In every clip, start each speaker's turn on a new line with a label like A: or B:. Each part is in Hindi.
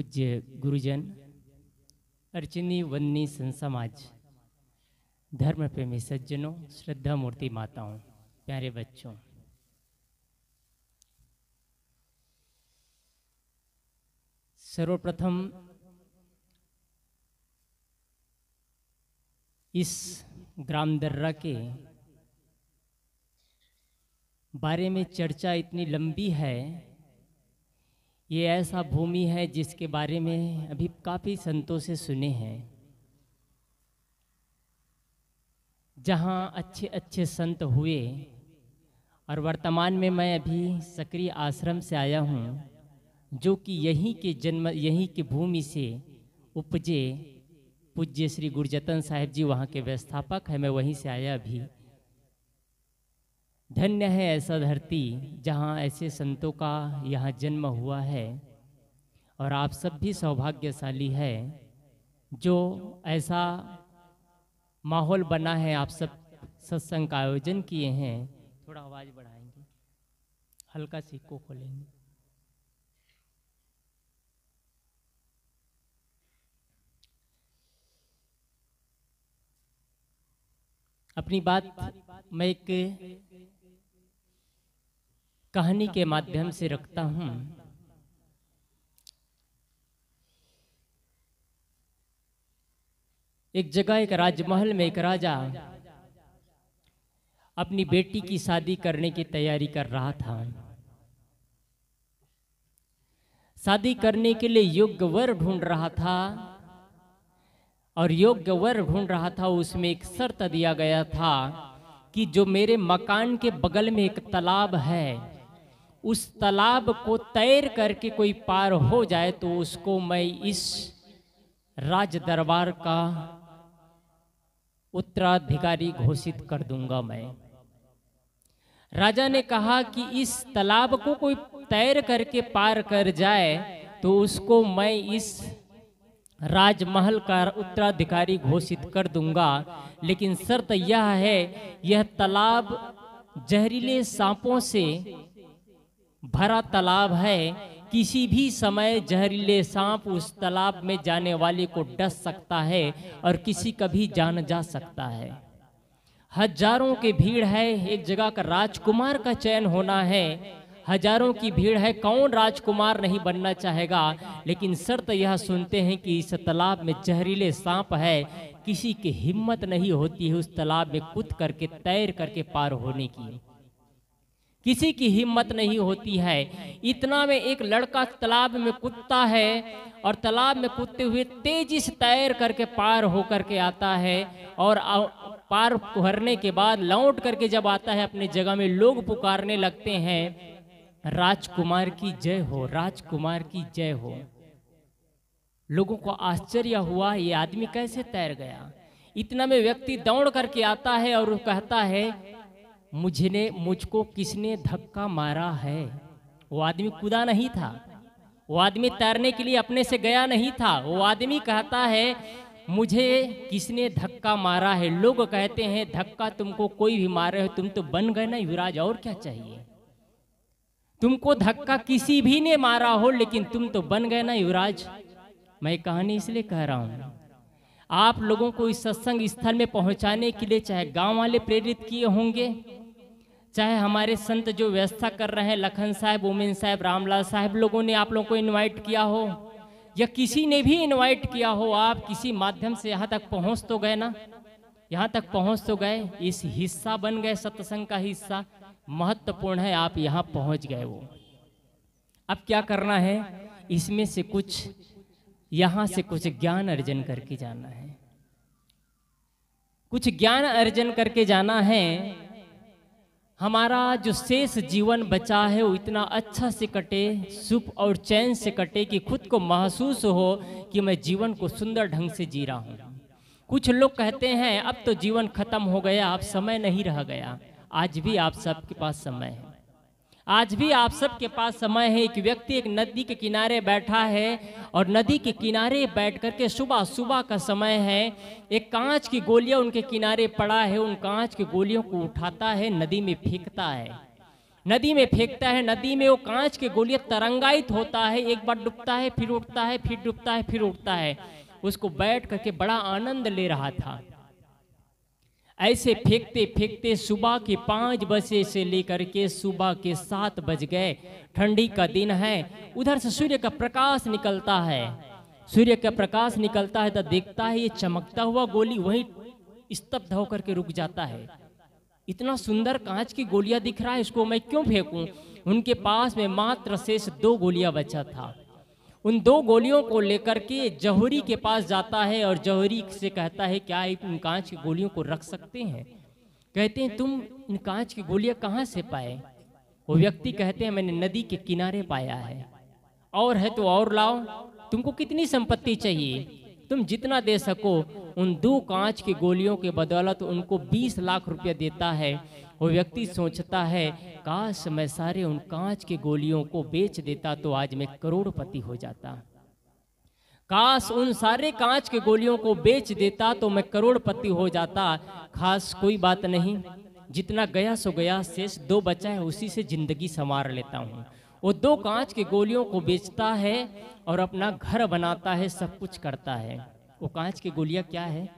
A: पूज्य गुरुजन अर्चनी वन्नी संसमाज धर्म प्रेमी सज्जनों श्रद्धा मूर्ति माताओं प्यारे बच्चों सर्वप्रथम इस ग्राम दर्रा के बारे में चर्चा इतनी लंबी है ये ऐसा भूमि है जिसके बारे में अभी काफ़ी संतों से सुने हैं जहाँ अच्छे अच्छे संत हुए और वर्तमान में मैं अभी सक्रिय आश्रम से आया हूँ जो कि यहीं के जन्म यहीं की भूमि से उपजे पूज्य श्री गुरजतन साहेब जी वहाँ के व्यवस्थापक हैं मैं वहीं से आया अभी धन्य है ऐसा धरती जहाँ ऐसे संतों का यहाँ जन्म हुआ है और आप सब भी सौभाग्यशाली है जो ऐसा माहौल बना है आप सब सत्संग का आयोजन किए हैं थोड़ा आवाज़ बढ़ाएंगे हल्का सिक्को खोलेंगे अपनी बात मैं एक कहानी के माध्यम से रखता हूं एक जगह एक राजमहल में एक राजा अपनी बेटी की शादी करने की तैयारी कर रहा था शादी करने के लिए योग्य वर ढूंढ रहा था और योग्य वर ढूंढ रहा था उसमें एक शर्त दिया गया था कि जो मेरे मकान के बगल में एक तालाब है उस तालाब को तैर करके कोई पार हो जाए तो उसको मैं इस राज दरबार का उत्तराधिकारी घोषित कर दूंगा मैं राजा ने कहा कि इस तालाब को कोई तैर करके पार कर जाए तो उसको मैं इस राजमहल का उत्तराधिकारी घोषित कर दूंगा लेकिन शर्त यह है यह तालाब जहरीले सांपों से भरा तालाब है किसी भी समय जहरीले सांप उस तालाब में जाने वाले को डस सकता है और किसी का भी जान जा सकता है हजारों की भीड़ है एक जगह का राजकुमार का चयन होना है हजारों की भीड़ है कौन राजकुमार नहीं बनना चाहेगा लेकिन शर्त यह सुनते हैं कि इस तालाब में जहरीले सांप है किसी की हिम्मत नहीं होती है उस तालाब में कूद करके तैर करके पार होने की किसी की हिम्मत नहीं होती है इतना में एक लड़का तालाब में कुत्ता है और तालाब में कुत्ते हुए तेजी से तैर करके पार होकर के आता है और पार भरने के बाद लौट करके जब आता है अपने जगह में लोग पुकारने लगते हैं राजकुमार की जय हो राजकुमार की जय हो लोगों को आश्चर्य हुआ ये आदमी कैसे तैर गया इतना में व्यक्ति दौड़ करके आता है और कहता है मुझने मुझको किसने धक्का मारा है वो आदमी कूदा नहीं था वो आदमी तैरने के लिए अपने से गया नहीं था वो आदमी कहता है मुझे किसने धक्का मारा है लोग कहते हैं धक्का तुमको कोई भी मारे हो तुम तो बन गए ना युवराज और क्या चाहिए तुमको धक्का किसी भी ने मारा हो लेकिन तुम तो बन गए ना युवराज मैं कहानी इसलिए कह रहा हूं आप लोगों को इस सत्संग स्थल में पहुंचाने के लिए चाहे गांव वाले प्रेरित किए होंगे चाहे हमारे संत जो व्यवस्था कर रहे हैं लखन साहब उमेन साहब रामलाल साहब लोगों ने आप लोगों को इनवाइट किया हो या किसी ने भी इनवाइट किया हो आप किसी माध्यम से यहाँ तक पहुँच तो गए ना यहाँ तक पहुँच तो गए इस हिस्सा बन गए सत्संग का हिस्सा महत्वपूर्ण है आप यहाँ पहुँच गए वो अब क्या करना है इसमें से कुछ यहाँ से कुछ ज्ञान अर्जन करके जाना है कुछ ज्ञान अर्जन करके जाना है हमारा जो शेष जीवन बचा है वो इतना अच्छा से कटे सुख और चैन से कटे कि खुद को महसूस हो कि मैं जीवन को सुंदर ढंग से जी रहा हूँ कुछ लोग कहते हैं अब तो जीवन खत्म हो गया अब समय नहीं रह गया आज भी आप सबके पास समय है आज भी आप सबके पास समय है एक व्यक्ति एक नदी के किनारे बैठा है और नदी के किनारे बैठ करके सुबह सुबह का समय है एक कांच की गोलियां उनके किनारे पड़ा है उन कांच की गोलियों को उठाता है नदी में फेंकता है नदी में फेंकता है नदी में वो कांच के गोलियां तरंगाइत होता है एक बार डूबता है फिर उठता है फिर डूबता है फिर उठता है उसको बैठ करके बड़ा आनंद ले रहा था ऐसे फेंकते फेंकते सुबह के पाँच बजे से लेकर के सुबह के सात बज गए ठंडी का दिन है उधर से सूर्य का प्रकाश निकलता है सूर्य का प्रकाश निकलता है तो देखता है ये चमकता हुआ गोली वहीं स्तब्ध होकर के रुक जाता है इतना सुंदर कांच की गोलियां दिख रहा है इसको मैं क्यों फेंकूं उनके पास में मात्र शेष दो गोलियां बचा था उन दो गोलियों को लेकर के जौहरी के पास जाता है और जौहरी से कहता है क्या इन कांच की गोलियों को रख सकते हैं कहते हैं तुम इन कांच की गोलियां कहाँ से पाए वो व्यक्ति कहते हैं मैंने नदी के किनारे पाया है और है तो और लाओ तुमको कितनी संपत्ति चाहिए तुम जितना दे सको उन दो कांच की गोलियों के बदौलत उनको 20 लाख रुपया देता है वो व्यक्ति सोचता है काश मैं सारे उन कांच के गोलियों को बेच देता तो आज मैं करोड़पति हो जाता काश उन सारे कांच के गोलियों को बेच देता तो मैं करोड़पति हो जाता खास कोई बात नहीं जितना गया सो गया शेष दो बचा है उसी से जिंदगी संवार लेता हूँ वो दो कांच के गोलियों को बेचता है और अपना घर बनाता है सब कुछ करता है वो कांच की गोलियाँ क्या है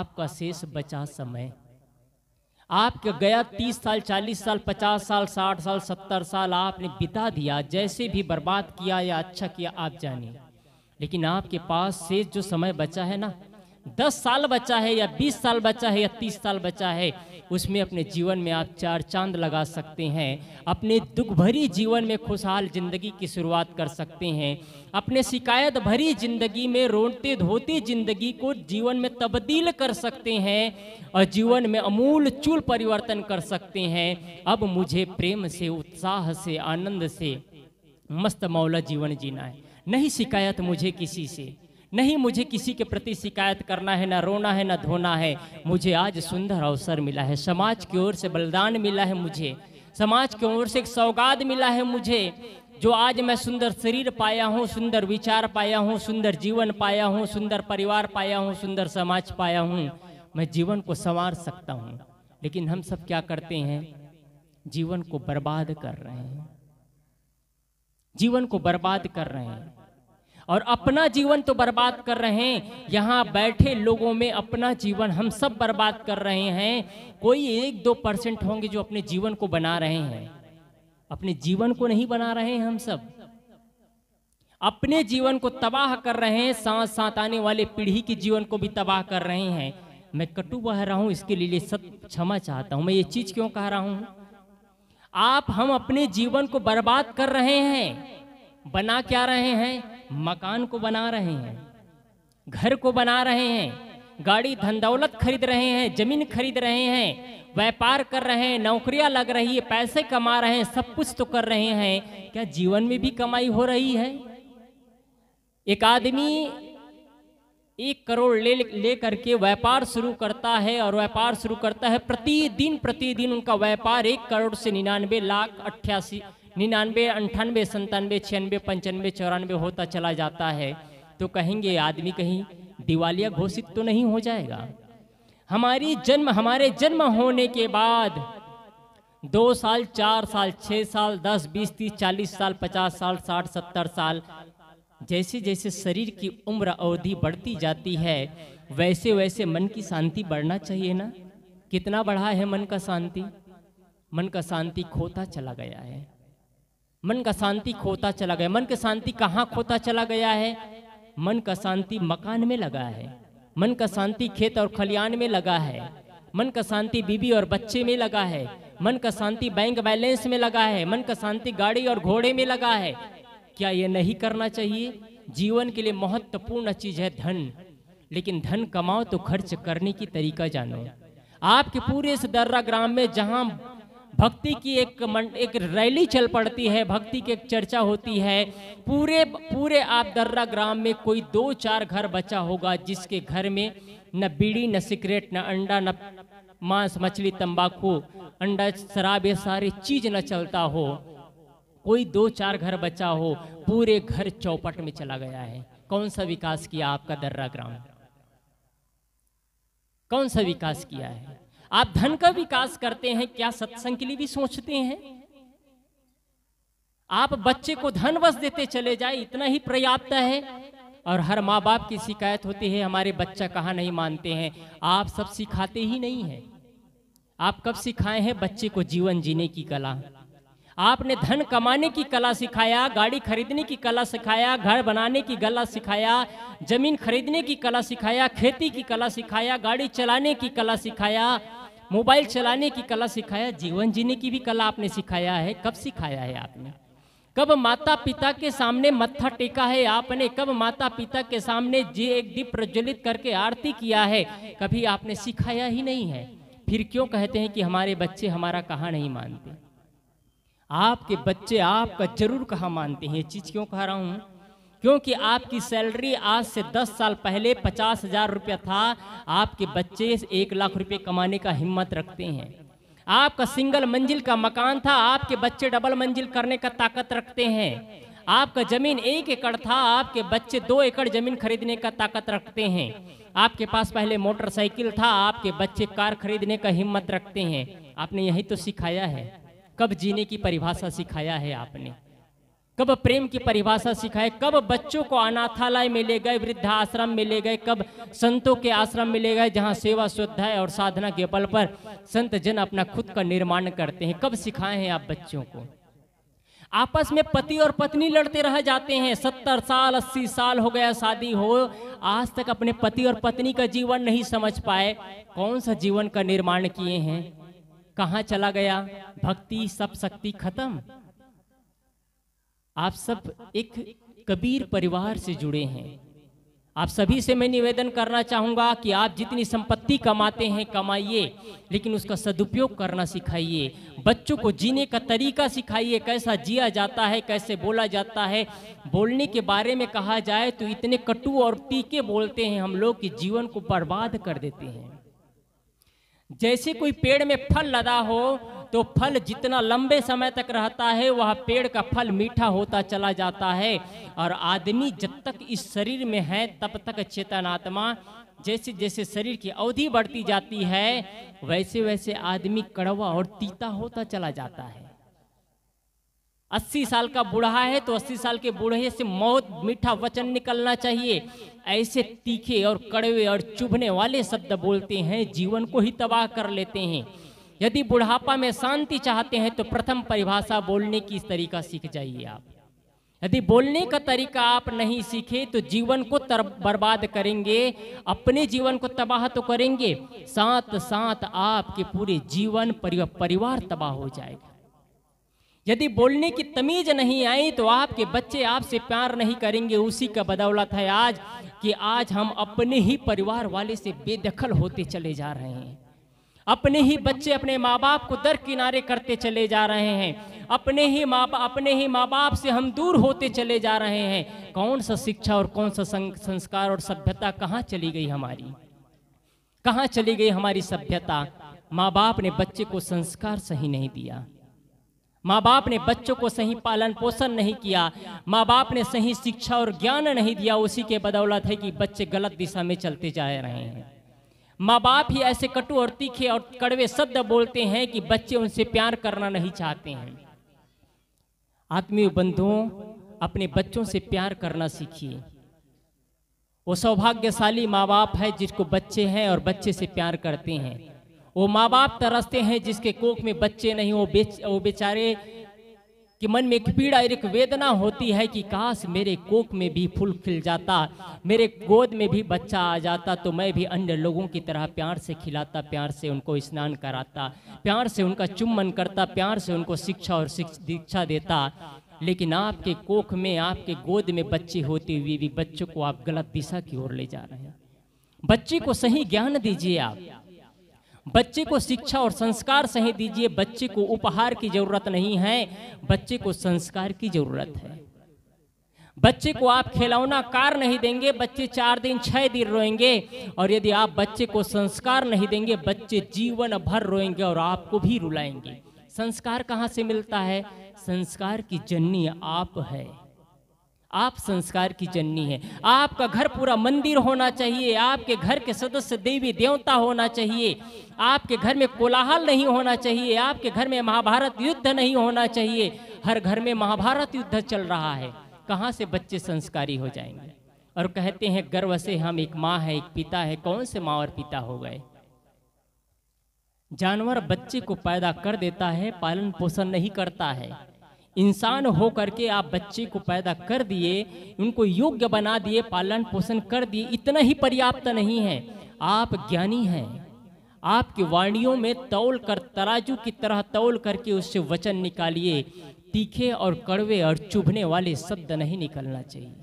A: आपका शेष बचा समय आपका गया तीस साल चालीस साल पचास साल साठ साल सत्तर साल आपने बिता दिया जैसे भी बर्बाद किया या अच्छा किया आप जानिए लेकिन आपके पास से जो समय बचा है ना दस साल बचा है या बीस साल बचा है या तीस साल बचा है उसमें अपने जीवन में आप चार चांद लगा सकते हैं अपने दुख भरी जीवन में खुशहाल जिंदगी की शुरुआत कर सकते हैं अपने शिकायत भरी जिंदगी में रोनते धोते जिंदगी को जीवन में तब्दील कर सकते हैं और जीवन में अमूल चूल परिवर्तन कर सकते हैं अब मुझे प्रेम से उत्साह से आनंद से मस्त मौला जीवन जीना है नहीं शिकायत मुझे किसी से नहीं मुझे किसी के प्रति शिकायत करना है ना रोना है ना धोना है मुझे आज सुंदर अवसर मिला है समाज की ओर से बलिदान मिला है मुझे समाज की ओर से एक सौगात मिला है मुझे जो आज मैं सुंदर शरीर पाया हूँ सुंदर विचार पाया हूँ सुंदर जीवन पाया हूँ सुंदर परिवार पाया हूँ सुंदर समाज पाया हूँ मैं जीवन को संवार सकता हूँ लेकिन हम सब क्या करते हैं जीवन को बर्बाद कर रहे हैं जीवन को बर्बाद कर रहे हैं और अपना जीवन तो बर्बाद कर रहे हैं यहाँ बैठे लोगों में अपना जीवन हम सब बर्बाद कर रहे हैं कोई एक दो परसेंट होंगे जो अपने जीवन को बना रहे हैं अपने जीवन को नहीं बना रहे हैं हम सब अपने जीवन को तबाह कर रहे हैं सांस सांत आने वाले पीढ़ी के जीवन को भी तबाह कर रहे हैं मैं कटु बह रहा हूं इसके लिए सब क्षमा चाहता हूं मैं ये चीज क्यों कह रहा हूं आप हम अपने जीवन को बर्बाद कर रहे हैं बना क्या रहे हैं मकान को बना रहे हैं घर को बना रहे हैं गाड़ी धन दौलत खरीद रहे हैं जमीन खरीद रहे हैं व्यापार कर रहे हैं नौकरियां लग रही है पैसे कमा रहे हैं सब कुछ तो कर रहे हैं क्या जीवन में भी कमाई हो रही है एक आदमी एक करोड़ ले ले करके व्यापार शुरू करता है और व्यापार शुरू करता है प्रतिदिन प्रतिदिन उनका व्यापार एक करोड़ से निन्यानवे लाख अट्ठासी निन्यानवे अंठानवे संतानवे छियानवे पंचानवे चौरानवे होता चला जाता है तो कहेंगे आदमी कहीं दिवालिया घोषित तो नहीं हो जाएगा हमारी जन्म हमारे जन्म होने के बाद दो साल चार साल छह साल दस बीस तीस चालीस साल पचास साल साठ सत्तर साल जैसे जैसे शरीर की उम्र अवधि बढ़ती जाती है वैसे वैसे मन की शांति बढ़ना चाहिए ना कितना बढ़ा है मन का शांति मन का शांति खोता चला गया है मन का शांति खोता चला गया मन का शांति कहाँ खोता चला गया है मन का शांति मकान में लगा है मन का शांति खेत और खलियान में लगा है मन का शांति बीबी और बच्चे में लगा है मन का शांति बैंक बैलेंस में लगा है मन का शांति गाड़ी और घोड़े में लगा है क्या ये नहीं करना चाहिए जीवन के लिए महत्वपूर्ण चीज है धन लेकिन धन कमाओ तो खर्च करने की तरीका जानो आपके पूरे इस दर्रा ग्राम में जहां भक्ति की एक मन, एक रैली चल पड़ती है भक्ति की एक चर्चा होती है पूरे पूरे आप दर्रा ग्राम में कोई दो चार घर बचा होगा जिसके घर में न बीड़ी न सिगरेट न अंडा न मांस मछली तंबाकू अंडा शराब ये सारी चीज न चलता हो कोई दो चार घर बचा हो पूरे घर चौपट में चला गया है कौन सा विकास किया आपका दर्रा ग्राम कौन सा विकास किया है आप धन का विकास करते हैं क्या सत्संग के लिए भी सोचते हैं आप बच्चे को धन बस देते चले जाए इतना ही पर्याप्त है और हर माँ बाप की शिकायत होती है हमारे बच्चा कहाँ नहीं मानते हैं आप सब सिखाते ही नहीं है आप कब सिखाए हैं बच्चे को जीवन जीने की कला आपने धन कमाने की कला सिखाया गाड़ी खरीदने की कला सिखाया घर बनाने की कला सिखाया जमीन खरीदने की कला सिखाया खेती की कला सिखाया गाड़ी चलाने की कला सिखाया मोबाइल चलाने की कला सिखाया जीवन जीने की भी कला आपने सिखाया है कब सिखाया है आपने कब माता पिता के सामने मत्था टेका है आपने कब माता पिता के सामने जे एक दीप प्रज्वलित करके आरती किया है कभी आपने सिखाया ही नहीं है फिर क्यों कहते हैं कि हमारे बच्चे हमारा कहा नहीं मानते आपके बच्चे आपका जरूर कहा मानते हैं ये चीज़ क्यों कह रहा हूँ क्योंकि आपकी सैलरी आज से दस साल पहले पचास हजार रुपया था आपके बच्चे एक लाख रुपए कमाने का हिम्मत रखते हैं आपका सिंगल मंजिल का मकान था आपके बच्चे डबल मंजिल करने का ताकत रखते हैं आपका जमीन एक एकड़ था आपके बच्चे दो एकड़ जमीन खरीदने का ताकत रखते हैं आपके पास पहले मोटरसाइकिल था आपके बच्चे कार खरीदने का हिम्मत रखते हैं आपने यही तो सिखाया है कब जीने की परिभाषा सिखाया है आपने कब प्रेम की परिभाषा सिखाए कब बच्चों को अनाथालय में ले गए वृद्धा आश्रम में ले गए कब संतों के आश्रम में ले गए जहाँ सेवा श्रद्धा और साधना के बल पर संत जन अपना खुद का निर्माण करते हैं कब सिखाए हैं आप बच्चों को आपस में पति और पत्नी लड़ते रह जाते हैं सत्तर साल अस्सी साल हो गया शादी हो आज तक अपने पति और पत्नी का जीवन नहीं समझ पाए कौन सा जीवन का निर्माण किए हैं कहा चला गया भक्ति सब शक्ति खत्म आप सब एक कबीर परिवार से जुड़े हैं आप सभी से मैं निवेदन करना चाहूंगा कि आप जितनी संपत्ति कमाते हैं कमाइए लेकिन उसका सदुपयोग करना सिखाइए बच्चों को जीने का तरीका सिखाइए कैसा जिया जाता है कैसे बोला जाता है बोलने के बारे में कहा जाए तो इतने कटु और तीखे बोलते हैं हम लोग कि जीवन को बर्बाद कर देते हैं जैसे कोई पेड़ में फल लदा हो तो फल जितना लंबे समय तक रहता है वह पेड़ का फल मीठा होता चला जाता है और आदमी जब तक इस शरीर में है तब तक चेतन आत्मा जैसे जैसे शरीर की अवधि बढ़ती जाती है वैसे वैसे आदमी कड़वा और तीता होता चला जाता है अस्सी साल का बूढ़ा है तो अस्सी साल के बूढ़े से मौत मीठा वचन निकलना चाहिए ऐसे तीखे और कड़वे और चुभने वाले शब्द बोलते हैं जीवन को ही तबाह कर लेते हैं यदि बुढ़ापा में शांति चाहते हैं तो प्रथम परिभाषा बोलने की तरीका सीख जाइए आप यदि बोलने का तरीका आप नहीं सीखे तो जीवन को बर्बाद करेंगे अपने जीवन को तबाह तो करेंगे साथ साथ आपके पूरे जीवन परिवार तबाह हो जाएगा यदि बोलने की तमीज नहीं आई तो आपके बच्चे आपसे प्यार नहीं करेंगे उसी का बदौलत है आज कि आज हम अपने ही परिवार वाले से बेदखल होते चले जा रहे हैं अपने ही बच्चे अपने माँ बाप को दर किनारे करते चले जा रहे हैं अपने ही माँ अपने ही माँ बाप से हम दूर होते चले जा रहे हैं कौन सा शिक्षा और कौन सा संस्कार और सभ्यता कहाँ चली गई हमारी कहाँ चली गई हमारी सभ्यता माँ बाप ने बच्चे को संस्कार सही नहीं दिया माँ बाप ने बच्चों को सही पालन पोषण नहीं किया माँ बाप ने सही शिक्षा और ज्ञान नहीं दिया उसी के बदौलत है कि बच्चे गलत दिशा में चलते जा रहे हैं माँ बाप ही ऐसे कटु और तीखे और कड़वे शब्द बोलते हैं कि बच्चे उनसे प्यार करना नहीं चाहते हैं आत्मीय बंधुओं अपने बच्चों से प्यार करना सीखिए वो सौभाग्यशाली माँ बाप है जिसको बच्चे हैं और बच्चे से प्यार करते हैं वो माँ बाप तरसते हैं जिसके कोख में बच्चे नहीं वो बेच वो बेचारे कि मन में एक पीड़ा एक वेदना होती है कि काश मेरे कोख में भी फूल खिल जाता मेरे गोद में भी बच्चा आ जाता तो मैं भी अन्य लोगों की तरह प्यार से खिलाता प्यार से उनको स्नान कराता प्यार से उनका चुम्बन करता प्यार से उनको शिक्षा और दीक्षा देता लेकिन आपके कोख में आपके गोद में बच्चे होते हुए भी बच्चों को आप गलत दिशा की ओर ले जा रहे हैं बच्चे को सही ज्ञान दीजिए आप बच्चे को शिक्षा और संस्कार सही दीजिए बच्चे को उपहार की जरूरत नहीं है बच्चे को संस्कार की जरूरत है बच्चे को आप खिलौना कार नहीं देंगे बच्चे चार दिन छह दिन रोएंगे और यदि आप बच्चे को संस्कार नहीं देंगे बच्चे जीवन भर रोएंगे और आपको भी रुलाएंगे संस्कार कहाँ से मिलता है संस्कार की जननी आप है आप संस्कार की जननी है आपका घर पूरा मंदिर होना चाहिए आपके घर के सदस्य देवी देवता होना चाहिए आपके घर में कोलाहल नहीं होना चाहिए आपके घर में महाभारत युद्ध नहीं होना चाहिए हर घर में महाभारत युद्ध चल रहा है कहाँ से बच्चे संस्कारी हो जाएंगे और कहते हैं गर्व से हम एक माँ है एक पिता है कौन से माँ और पिता हो गए जानवर बच्चे को पैदा कर देता है पालन पोषण नहीं करता है इंसान हो करके आप बच्चे को पैदा कर दिए उनको योग्य बना दिए पालन पोषण कर दिए इतना ही पर्याप्त नहीं है आप ज्ञानी हैं आपकी वाणियों में तौल कर तराजू की तरह तौल करके उससे वचन निकालिए तीखे और कड़वे और चुभने वाले शब्द नहीं निकलना चाहिए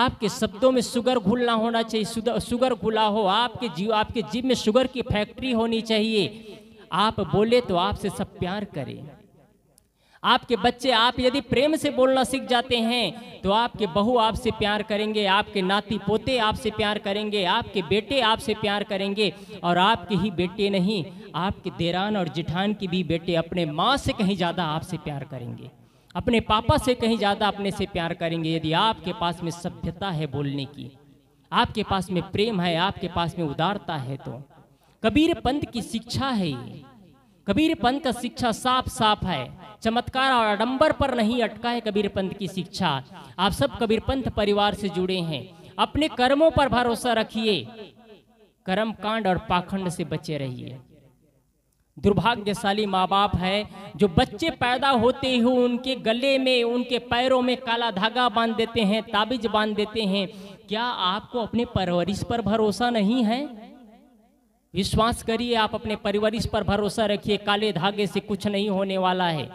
A: आपके शब्दों में शुगर घुलना होना चाहिए शुगर घुला हो आपके जीव आपके जीव में शुगर की फैक्ट्री होनी चाहिए आप बोले तो आपसे सब प्यार करें आपके बच्चे आप यदि प्रेम से बोलना सीख जाते हैं तो आपके बहू आपसे प्यार करेंगे आपके नाती पोते आपसे प्यार करेंगे आपके बेटे आपसे प्यार करेंगे और आपके ही बेटे नहीं आपके देरान और जिठान की भी बेटे अपने माँ से कहीं ज़्यादा आपसे प्यार करेंगे अपने पापा से कहीं ज़्यादा अपने से प्यार करेंगे यदि आपके पास में सभ्यता है बोलने की आपके पास में प्रेम है आपके पास में उदारता है तो कबीर पंथ की शिक्षा है कबीर पंथ का शिक्षा साफ साफ है चमत्कार और आडंबर पर नहीं अटका है कबीर पंथ की शिक्षा आप सब कबीर पंथ परिवार से जुड़े हैं अपने कर्मों पर भरोसा रखिए कर्म कांड और पाखंड से बचे रहिए दुर्भाग्यशाली माँ बाप है जो बच्चे पैदा होते ही हो उनके गले में उनके पैरों में काला धागा बांध देते हैं ताबिज बांध देते हैं क्या आपको अपने परवरिश पर भरोसा नहीं है विश्वास करिए आप अपने परवरिश पर भरोसा रखिए काले धागे से कुछ नहीं होने वाला है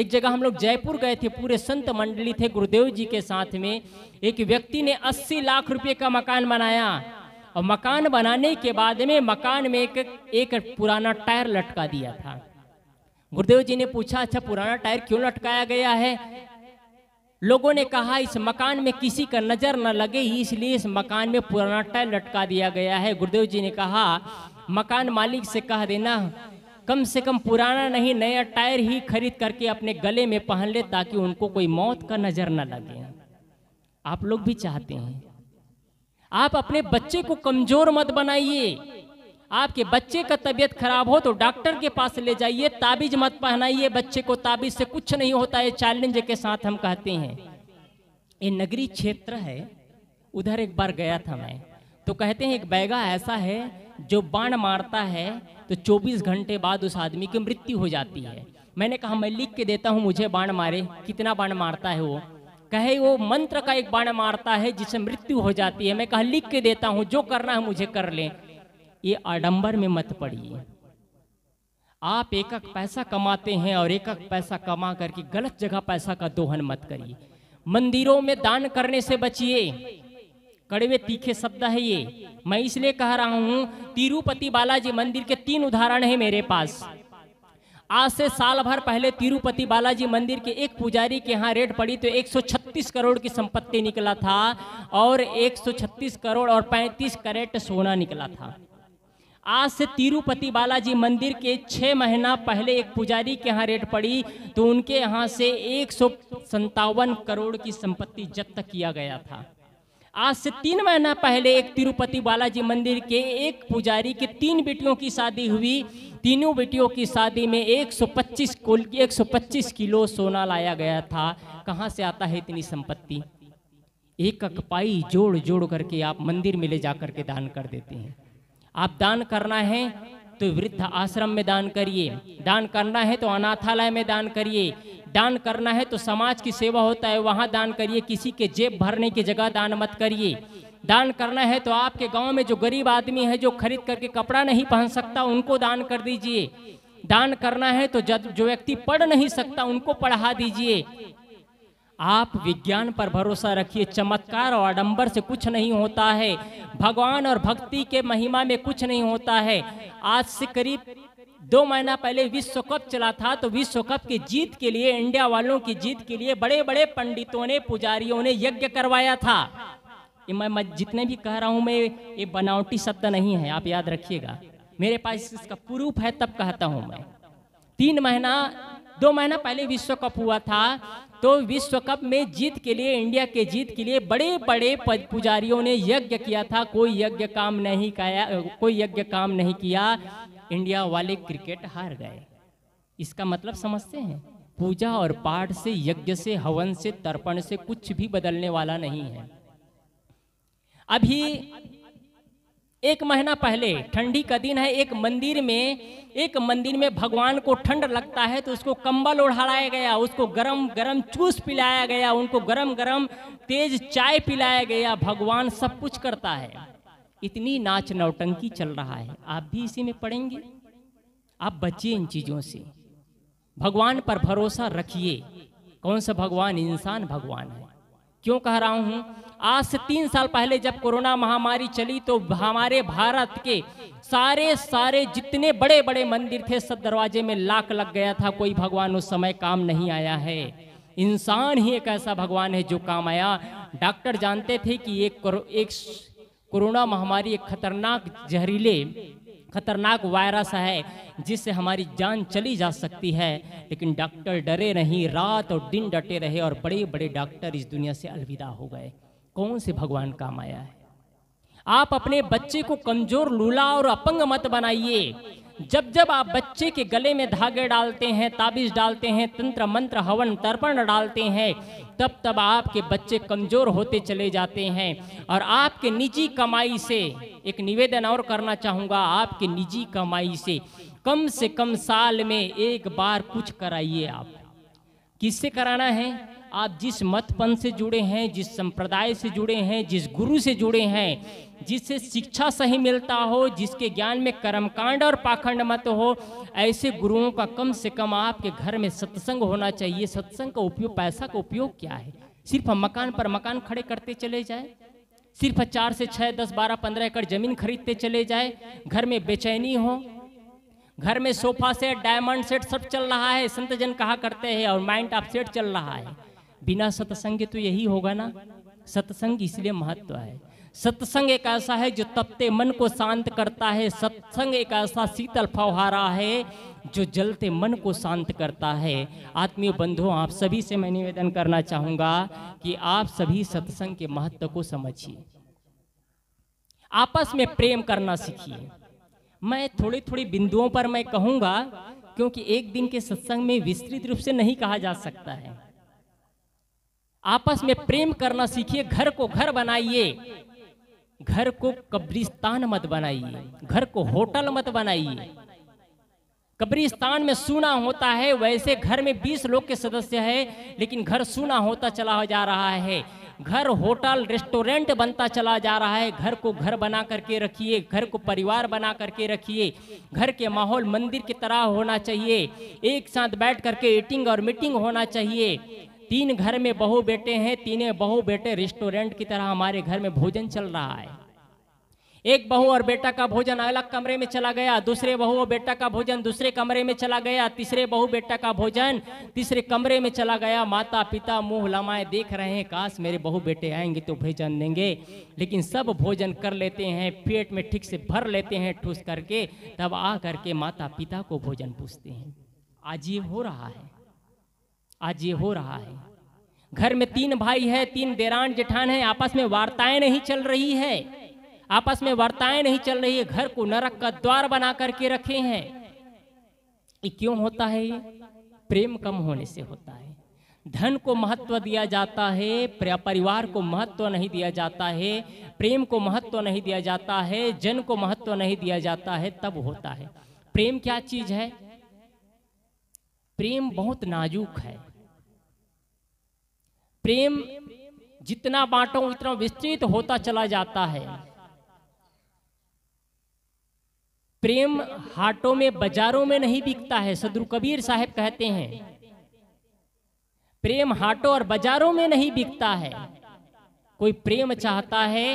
A: एक जगह हम लोग जयपुर गए थे पूरे संत मंडली थे गुरुदेव जी के साथ में एक व्यक्ति ने 80 लाख रुपए का मकान बनाया और मकान बनाने के बाद में मकान में एक एक पुराना टायर लटका दिया था गुरुदेव जी ने पूछा अच्छा पुराना टायर क्यों लटकाया गया है लोगों ने कहा इस मकान में किसी का नजर न लगे इसलिए इस मकान में पुराना टायर लटका दिया गया है गुरुदेव जी ने कहा मकान मालिक से कह देना कम से कम पुराना नहीं नया टायर ही खरीद करके अपने गले में पहन ले ताकि उनको कोई मौत का नज़र ना लगे आप लोग भी चाहते हैं आप अपने बच्चे को कमज़ोर मत बनाइए आपके बच्चे का तबियत खराब हो तो डॉक्टर के पास ले जाइए ताबीज मत पहनाइए बच्चे को ताबीज से कुछ नहीं होता है चैलेंज के साथ हम कहते हैं ये नगरी क्षेत्र है उधर एक बार गया था मैं तो कहते हैं एक बैगा ऐसा है जो बाण मारता है तो 24 घंटे बाद उस आदमी की मृत्यु हो जाती है मैंने कहा मैं लिख के देता हूँ मुझे बाण मारे कितना बाण मारता है वो कहे वो मंत्र का एक बाण मारता है जिससे मृत्यु हो जाती है मैं कहा लिख के देता हूँ जो करना है मुझे कर ले ये आडंबर में मत पड़िए आप एक एक पैसा कमाते हैं और एक एक पैसा कमा करके गलत जगह पैसा का दोहन मत करिए मंदिरों में दान करने से बचिए कड़वे तीखे शब्द है ये मैं इसलिए कह रहा हूँ तिरुपति बालाजी मंदिर के तीन उदाहरण है मेरे पास आज से साल भर पहले तिरुपति बालाजी मंदिर के एक पुजारी के यहाँ रेट पड़ी तो 136 करोड़ की संपत्ति निकला था और 136 करोड़ और 35 करेट सोना निकला था आज से तिरुपति बालाजी मंदिर के छः महीना पहले एक पुजारी के यहाँ रेट पड़ी तो उनके यहाँ से एक करोड़ की संपत्ति जब्त किया गया था आज से तीन महीना पहले एक तिरुपति बालाजी मंदिर के एक पुजारी के तीन बेटियों की शादी हुई तीनों बेटियों की शादी में 125 कुल 125 किलो सोना लाया गया था कहाँ से आता है इतनी संपत्ति एक अकपाई जोड़ जोड़ करके आप मंदिर में ले जा करके दान कर देते हैं आप दान करना है तो वृद्ध आश्रम में दान करिए दान करना है तो अनाथालय में दान करिए दान करना है तो समाज की सेवा होता है वहाँ दान करिए किसी के जेब भरने की जगह दान मत करिए दान करना है तो आपके गांव में जो गरीब आदमी है जो खरीद करके कपड़ा नहीं पहन सकता उनको दान कर दीजिए दान करना है तो जब जो व्यक्ति पढ़ नहीं सकता उनको पढ़ा दीजिए आप विज्ञान पर भरोसा रखिए चमत्कार और आडंबर से कुछ नहीं होता है भगवान और भक्ति के महिमा में कुछ नहीं होता है आज से करीब दो महीना पहले विश्व कप चला था तो विश्व कप की जीत के लिए इंडिया वालों की जीत के लिए बड़े बड़े पंडितों ने पुजारियों ने यज्ञ करवाया था मैं, मैं जितने भी कह रहा हूं मैं ये बनावटी शब्द नहीं है आप याद रखिएगा मेरे पास इसका प्रूफ है तब कहता हूँ मैं तीन महीना दो महीना पहले विश्व कप हुआ था तो विश्व कप में जीत के लिए इंडिया के जीत के लिए बड़े बड़े पुजारियों ने यज्ञ किया था कोई यज्ञ काम नहीं किया कोई यज्ञ काम नहीं किया इंडिया वाले क्रिकेट हार गए इसका मतलब समझते हैं पूजा और पाठ से यज्ञ से हवन से तर्पण से कुछ भी बदलने वाला नहीं है अभी एक महीना पहले ठंडी का दिन है एक मंदिर में एक मंदिर में भगवान को ठंड लगता है तो उसको कंबल ओढ़ाया गया उसको गरम गरम चूस पिलाया गया उनको गरम गरम तेज चाय पिलाया गया भगवान सब कुछ करता है इतनी नाच नौटंकी चल रहा है आप भी इसी में पढ़ेंगे आप बचिए इन चीज़ों से भगवान पर भरोसा रखिए कौन सा भगवान इंसान भगवान है क्यों कह रहा हूं आज से तीन साल पहले जब कोरोना महामारी चली तो हमारे भारत के सारे सारे जितने बड़े बड़े मंदिर थे सब दरवाजे में लाख लग गया था कोई भगवान उस समय काम नहीं आया है इंसान ही एक ऐसा भगवान है जो काम आया डॉक्टर जानते थे कि एक कोरोना महामारी एक खतरनाक जहरीले खतरनाक वायरस है जिससे हमारी जान चली जा सकती है लेकिन डॉक्टर डरे नहीं रात और दिन डटे रहे और बड़े बड़े डॉक्टर इस दुनिया से अलविदा हो गए कौन से भगवान काम आया है आप अपने बच्चे को कमजोर लूला और अपंग मत बनाइए जब जब आप बच्चे के गले में धागे डालते हैं ताबीज डालते हैं तंत्र मंत्र हवन तर्पण डालते हैं तब तब आपके बच्चे कमज़ोर होते चले जाते हैं और आपके निजी कमाई से एक निवेदन और करना चाहूँगा आपके निजी कमाई से कम से कम साल में एक बार कुछ कराइए आप किससे कराना है आप जिस मतपन से जुड़े हैं जिस संप्रदाय से जुड़े हैं जिस गुरु से जुड़े हैं जिससे शिक्षा सही मिलता हो जिसके ज्ञान में कर्मकांड और पाखंड मत हो ऐसे गुरुओं का कम से कम आपके घर में सत्संग होना चाहिए सत्संग का उपयोग पैसा का उपयोग क्या है सिर्फ हम मकान पर मकान खड़े करते चले जाए सिर्फ चार से छह दस बारह पंद्रह एकड़ जमीन खरीदते चले जाए घर में बेचैनी हो घर में सोफा सेट डायमंड सेट सब चल रहा है संत जन कहा करते हैं और माइंड आप सेट चल रहा है बिना सत्संग तो यही होगा ना सत्संग इसलिए महत्व है सत्संग एक ऐसा है जो तपते मन को शांत करता है सत्संग एक ऐसा शीतल फौहारा है जो जलते मन को शांत करता है आत्मीय बंधुओं आप सभी से मैं निवेदन करना चाहूंगा कि आप सभी सत्संग के महत्व को समझिए आपस में प्रेम करना सीखिए मैं थोड़ी थोड़ी बिंदुओं पर मैं कहूंगा क्योंकि एक दिन के सत्संग में विस्तृत रूप से नहीं कहा जा सकता है आपस में प्रेम करना सीखिए घर को घर बनाइए घर को कब्रिस्तान मत बनाइए घर को होटल मत बनाइए कब्रिस्तान में सूना होता है वैसे घर में बीस लोग के सदस्य है लेकिन घर सूना होता चला जा रहा है घर होटल रेस्टोरेंट बनता चला जा रहा है घर को घर बना करके रखिए घर को परिवार बना करके रखिए घर के माहौल मंदिर की तरह होना चाहिए एक साथ बैठ करके ईटिंग और मीटिंग होना चाहिए तीन घर में बहु बेटे हैं तीनों बहु बेटे रेस्टोरेंट की तरह हमारे घर में भोजन चल रहा है एक बहू और बेटा का भोजन अलग कमरे में चला गया दूसरे बहू और बेटा का भोजन दूसरे कमरे में चला गया तीसरे बहू बेटा का भोजन तीसरे कमरे में चला गया माता पिता मुंह लमाए देख रहे हैं काश मेरे बहू बेटे आएंगे तो भोजन देंगे लेकिन सब भोजन कर लेते हैं पेट में ठीक से भर लेते हैं ठूस करके तब आ करके माता पिता को भोजन पूछते हैं आज ये हो रहा है आज ये हो रहा है घर में तीन भाई है तीन देरान जेठान है आपस में वार्ताएं नहीं चल रही है आपस में वार्ताएं नहीं चल रही है घर को नरक का द्वार बना करके रखे हैं ये क्यों होता है प्रेम कम होने से होता है धन को महत्व दिया जाता है परिवार को महत्व नहीं दिया जाता है प्रेम को महत्व नहीं दिया जाता है जन को महत्व नहीं दिया जाता है तब होता है प्रेम क्या चीज है प्रेम बहुत नाजुक है प्रेम जितना बांटो उतना विस्तृत होता चला जाता है प्रेम हाटों में बाजारों में नहीं बिकता है सदरु कबीर साहब कहते हैं प्रेम हाटों और बाजारों में नहीं बिकता है कोई प्रेम चाहता है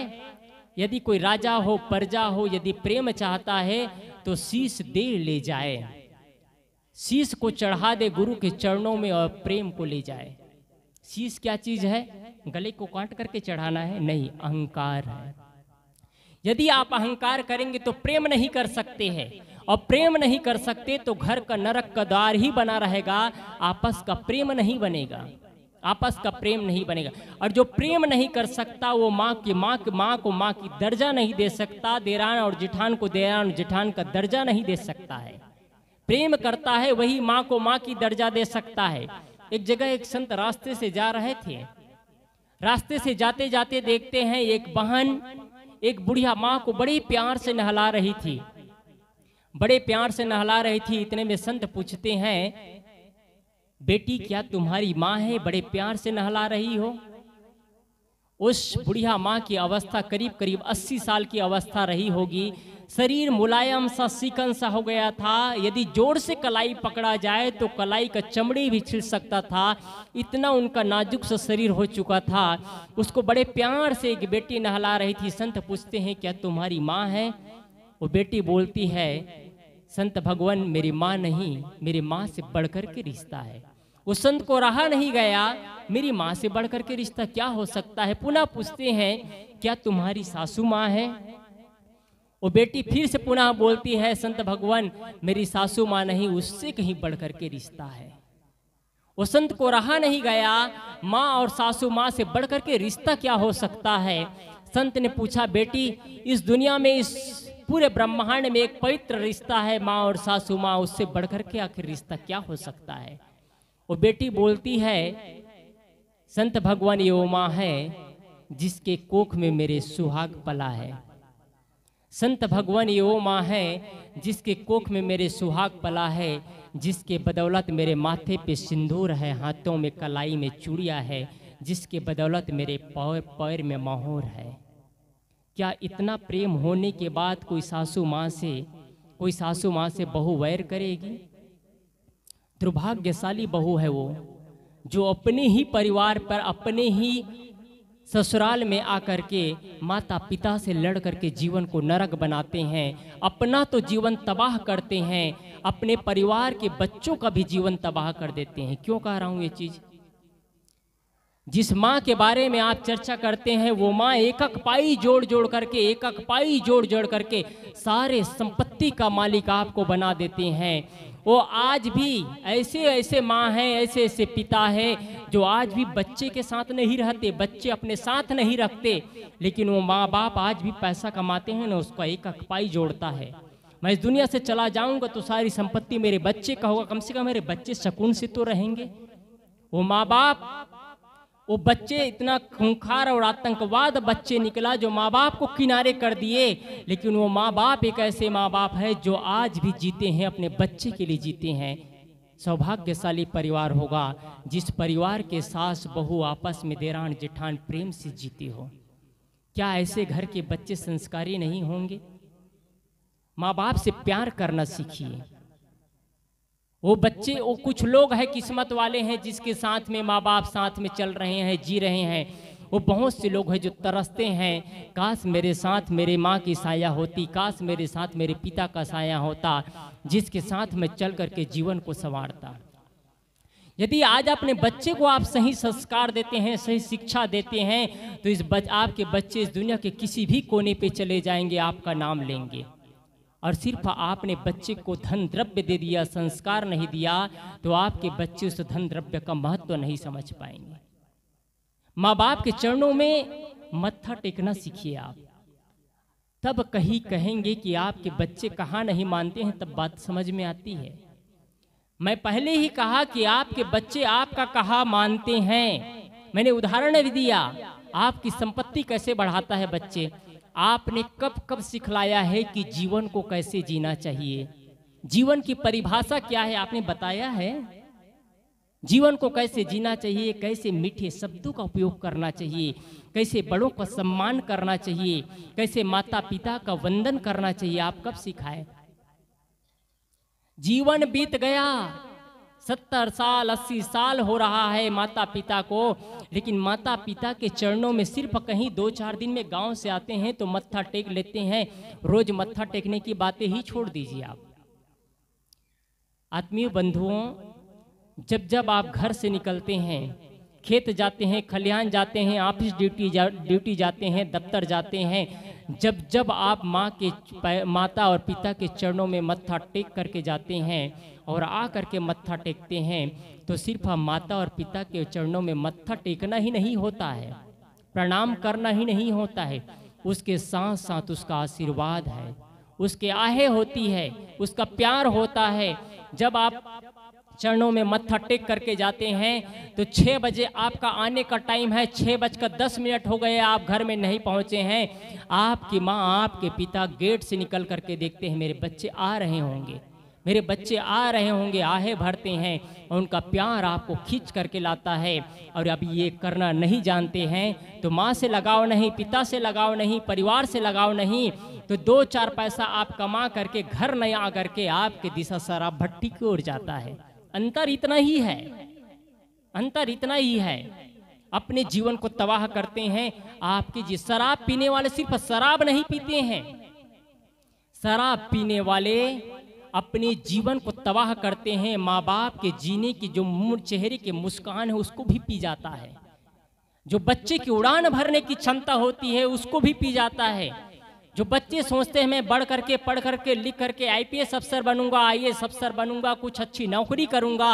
A: यदि कोई राजा हो प्रजा हो यदि प्रेम चाहता है तो शीश दे ले जाए शीश को चढ़ा दे गुरु के चरणों में और प्रेम को ले जाए शीश क्या चीज है गले को काट करके चढ़ाना है नहीं अहंकार है यदि आप अहंकार करेंगे तो प्रेम नहीं कर सकते हैं और प्रेम नहीं कर सकते तो घर का नरक का द्वार ही बना रहेगा आपस का प्रेम नहीं बनेगा आपस का प्रेम नहीं बनेगा और जो प्रेम नहीं कर सकता वो माँ की माँ की माँ को माँ की दर्जा नहीं दे सकता देरान और जिठान को देरान जिठान का दर्जा नहीं दे सकता है प्रेम करता है वही माँ को माँ की दर्जा दे सकता है एक जगह एक संत रास्ते से जा रहे थे रास्ते से जाते जाते देखते हैं एक बहन एक बुढ़िया माँ को बड़े प्यार से नहला रही थी बड़े प्यार से नहला रही थी इतने में संत पूछते हैं बेटी क्या तुम्हारी माँ है बड़े प्यार से नहला रही हो उस बुढ़िया माँ की अवस्था करीब करीब 80 साल की अवस्था रही होगी शरीर मुलायम सा सिकन सा हो गया था यदि जोर से कलाई पकड़ा जाए तो कलाई का चमड़ी भी छिड़ सकता था इतना उनका नाजुक सा शरीर हो चुका था उसको बड़े प्यार से एक बेटी नहला रही थी संत पूछते हैं क्या तुम्हारी माँ है वो बेटी बोलती है संत भगवान मेरी माँ नहीं मेरी माँ से बढ़कर के रिश्ता है वो संत को रहा नहीं गया मेरी माँ से बढ़कर के रिश्ता क्या हो सकता है पुनः पूछते हैं क्या तुम्हारी सासू माँ है वो बेटी फिर से पुनः बोलती है संत भगवान मेरी सासू माँ नहीं उससे कहीं बढ़ करके रिश्ता है वो संत को रहा नहीं गया माँ और सासू माँ से बढ़ करके रिश्ता क्या हो सकता है संत ने पूछा बेटी इस दुनिया में इस पूरे ब्रह्मांड में एक पवित्र रिश्ता है माँ और सासू माँ उससे बढ़कर के आखिर रिश्ता क्या हो सकता है वो बेटी बोलती है संत भगवान ये वो माँ है जिसके कोख में मेरे सुहाग पला है संत भगवान ये वो माँ है जिसके कोख में मेरे सुहाग पला है जिसके बदौलत मेरे माथे पे सिंदूर है हाथों में कलाई में चूड़िया है जिसके बदौलत मेरे पैर पैर में माहौर है क्या इतना प्रेम होने के बाद कोई सासू माँ से कोई सासू माँ से बहु वैर करेगी दुर्भाग्यशाली बहू है वो जो अपने ही परिवार पर अपने ही ससुराल में आकर के माता पिता से लड़ करके जीवन को नरक बनाते हैं अपना तो जीवन तबाह करते हैं अपने परिवार के बच्चों का भी जीवन तबाह कर देते हैं क्यों कह रहा हूँ ये चीज़ जिस माँ के बारे में आप चर्चा करते हैं वो माँ एकक पाई जोड़ जोड़ करके एकक पाई जोड़ जोड़ करके सारे संपत्ति का मालिक आपको बना देते हैं वो आज भी ऐसे ऐसे माँ हैं ऐसे ऐसे पिता हैं जो आज भी बच्चे के साथ नहीं रहते बच्चे अपने साथ नहीं रखते लेकिन वो माँ बाप आज भी पैसा कमाते हैं ना उसका एक अखपाई जोड़ता है मैं इस दुनिया से चला जाऊंगा तो सारी संपत्ति मेरे बच्चे का होगा कम से कम मेरे बच्चे सकून से तो रहेंगे वो माँ बाप वो बच्चे इतना खूंखार और आतंकवाद बच्चे निकला जो माँ बाप को किनारे कर दिए लेकिन वो माँ बाप एक ऐसे माँ बाप है जो आज भी जीते हैं अपने बच्चे के लिए जीते हैं सौभाग्यशाली परिवार होगा जिस परिवार के सास बहू आपस में देरान जेठान प्रेम से जीती हो क्या ऐसे घर के बच्चे संस्कारी नहीं होंगे माँ बाप से प्यार करना सीखिए वो बच्चे वो कुछ लोग हैं किस्मत वाले हैं जिसके साथ में माँ बाप साथ में चल रहे हैं जी रहे हैं वो बहुत से लोग हैं जो तरसते हैं काश मेरे साथ मेरे माँ की साया होती काश मेरे साथ मेरे पिता का साया होता जिसके साथ मैं चल करके जीवन को संवारता यदि आज अपने बच्चे को आप सही संस्कार देते हैं सही शिक्षा देते हैं तो इस बच, आपके बच्चे इस दुनिया के किसी भी कोने पे चले जाएंगे आपका नाम लेंगे और सिर्फ आपने बच्चे को धन द्रव्य दे दिया संस्कार नहीं दिया तो आपके बच्चे उस धन द्रव्य का महत्व तो नहीं समझ पाएंगे माँ बाप के चरणों में मत्था टेकना सीखिए आप तब कहीं कहेंगे कि आपके बच्चे कहाँ नहीं मानते हैं तब बात समझ में आती है मैं पहले ही कहा कि आपके बच्चे आपका कहा मानते हैं मैंने उदाहरण भी दिया आपकी संपत्ति कैसे बढ़ाता है बच्चे आपने कब कब सिखलाया है कि जीवन को कैसे जीना चाहिए जीवन की परिभाषा क्या है आपने बताया है जीवन को कैसे जीना चाहिए कैसे मीठे शब्दों का उपयोग करना चाहिए कैसे बड़ों का सम्मान करना चाहिए कैसे माता पिता का वंदन करना चाहिए आप कब सिखाए जीवन बीत गया सत्तर साल अस्सी साल हो रहा है माता पिता को लेकिन माता पिता के चरणों में सिर्फ कहीं दो चार दिन में गांव से आते हैं तो मत्था टेक लेते हैं रोज मत्था टेकने की बातें ही छोड़ दीजिए आप आत्मीय बंधुओं जब जब आप घर से निकलते हैं खेत जाते हैं खलिहान जाते हैं ऑफिस ड्यूटी जा ड्यूटी जाते हैं दफ्तर जाते हैं जब जब आप माँ के माता और पिता के चरणों में मत्था टेक करके जाते हैं और आकर के मत्था टेकते हैं तो सिर्फ माता और पिता के चरणों में मत्था टेकना ही नहीं होता है प्रणाम करना ही नहीं होता है उसके साथ साथ उसका आशीर्वाद है उसके आहे होती है उसका प्यार होता है जब आप चरणों में मत्था टेक करके जाते हैं तो छः बजे आपका आने का टाइम है छः बजकर दस मिनट हो गए आप घर में नहीं पहुंचे हैं आपकी माँ आपके पिता गेट से निकल करके देखते हैं मेरे बच्चे आ रहे होंगे मेरे बच्चे आ रहे होंगे आहे भरते हैं और उनका प्यार आपको खींच करके लाता है और अब ये करना नहीं जानते हैं तो माँ से लगाव नहीं पिता से लगाव नहीं परिवार से लगाव नहीं तो दो चार पैसा आप कमा करके घर नहीं आ करके आपके दिशा शराब भट्टी की ओर जाता है अंतर इतना ही है अंतर इतना ही है अपने जीवन को तबाह करते हैं आपके जी शराब पीने वाले सिर्फ शराब नहीं पीते हैं शराब पीने वाले अपने जीवन को तबाह करते हैं माँ बाप के जीने की जो चेहरे के मुस्कान है उसको भी पी जाता है जो बच्चे की उड़ान भरने की क्षमता होती है उसको भी पी जाता है जो बच्चे सोचते हैं मैं बढ़ करके पढ़ करके लिख करके आईपीएस अफसर बनूंगा एस अफसर बनूंगा कुछ अच्छी नौकरी करूंगा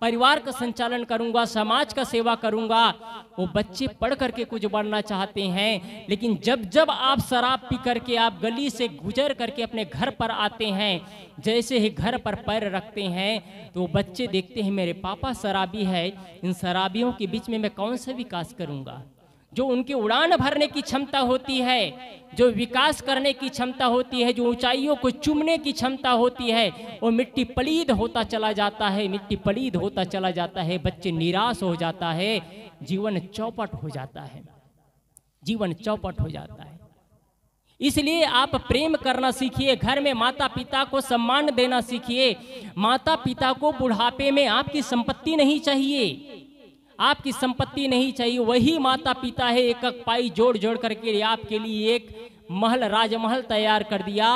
A: परिवार का संचालन करूंगा समाज का सेवा करूंगा वो बच्चे पढ़ करके कुछ बनना चाहते हैं लेकिन जब जब आप शराब पी करके आप गली से गुजर करके अपने घर पर आते हैं जैसे ही घर पर पैर रखते हैं तो बच्चे देखते हैं मेरे पापा शराबी है इन शराबियों के बीच में मैं कौन सा विकास करूँगा जो उनकी उड़ान भरने की क्षमता होती है जो विकास करने की क्षमता होती है जो ऊंचाइयों को चुमने की क्षमता होती है वो मिट्टी पलीद होता चला जाता है मिट्टी पलीद होता चला जाता है बच्चे निराश हो जाता है जीवन चौपट हो जाता है जीवन चौपट हो जाता है इसलिए आप प्रेम करना सीखिए घर में माता पिता को सम्मान देना सीखिए माता पिता को बुढ़ापे में आपकी संपत्ति नहीं चाहिए आपकी संपत्ति नहीं चाहिए वही माता पिता है एक एक पाई जोड़ जोड़ करके आपके लिए एक महल राजमहल तैयार कर दिया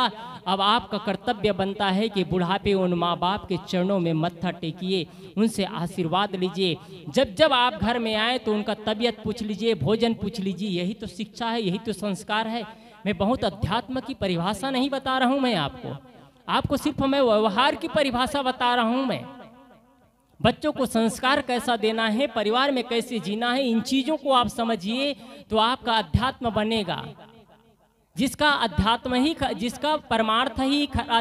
A: अब आपका कर्तव्य बनता है कि बुढ़ापे उन माँ बाप के चरणों में मत्था टेकिए उनसे आशीर्वाद लीजिए जब जब आप घर में आए तो उनका तबियत पूछ लीजिए भोजन पूछ लीजिए यही तो शिक्षा है यही तो संस्कार है मैं बहुत अध्यात्म की परिभाषा नहीं बता रहा हूँ मैं आपको आपको सिर्फ मैं व्यवहार की परिभाषा बता रहा हूँ मैं बच्चों को संस्कार कैसा देना है परिवार में कैसे जीना है इन चीजों को आप समझिए तो आपका अध्यात्म बनेगा जिसका अध्यात्म ही जिसका परमार्थ ही खरा